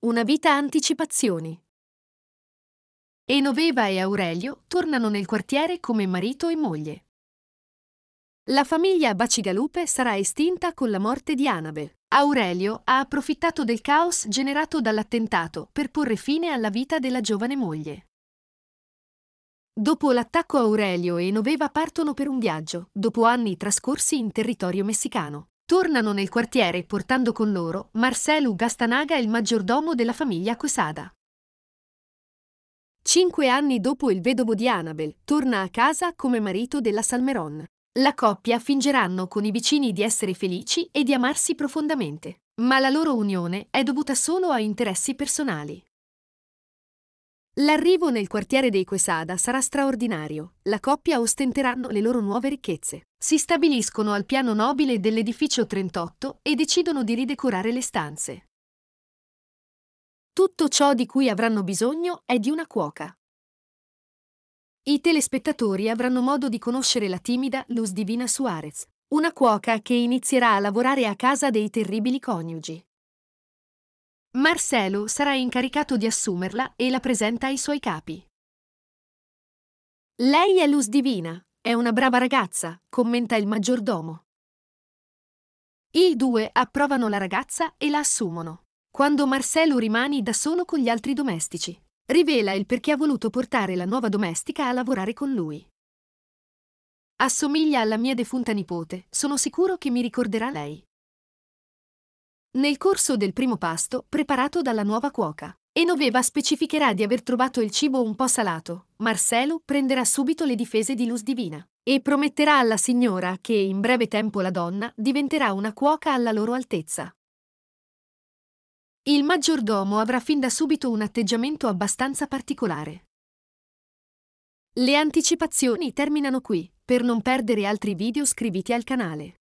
Una vita anticipazioni. Enoveva e Aurelio tornano nel quartiere come marito e moglie. La famiglia Bacigalupe sarà estinta con la morte di Annabel. Aurelio ha approfittato del caos generato dall'attentato per porre fine alla vita della giovane moglie. Dopo l'attacco Aurelio e Noveva partono per un viaggio, dopo anni trascorsi in territorio messicano. Tornano nel quartiere portando con loro Marcelu Gastanaga, il maggiordomo della famiglia Quesada. Cinque anni dopo il vedovo di Annabel torna a casa come marito della Salmeron. La coppia fingeranno con i vicini di essere felici e di amarsi profondamente, ma la loro unione è dovuta solo a interessi personali. L'arrivo nel quartiere dei Quesada sarà straordinario. La coppia ostenteranno le loro nuove ricchezze. Si stabiliscono al piano nobile dell'edificio 38 e decidono di ridecorare le stanze. Tutto ciò di cui avranno bisogno è di una cuoca. I telespettatori avranno modo di conoscere la timida Luz Divina Suarez, una cuoca che inizierà a lavorare a casa dei terribili coniugi. Marcelo sarà incaricato di assumerla e la presenta ai suoi capi. Lei è Luz Divina, è una brava ragazza, commenta il maggiordomo. I due approvano la ragazza e la assumono. Quando Marcelo rimane da solo con gli altri domestici, rivela il perché ha voluto portare la nuova domestica a lavorare con lui. Assomiglia alla mia defunta nipote, sono sicuro che mi ricorderà lei nel corso del primo pasto preparato dalla nuova cuoca. Enoveva specificherà di aver trovato il cibo un po' salato. Marcelo prenderà subito le difese di Luz Divina e prometterà alla signora che in breve tempo la donna diventerà una cuoca alla loro altezza. Il maggiordomo avrà fin da subito un atteggiamento abbastanza particolare. Le anticipazioni terminano qui. Per non perdere altri video iscriviti al canale.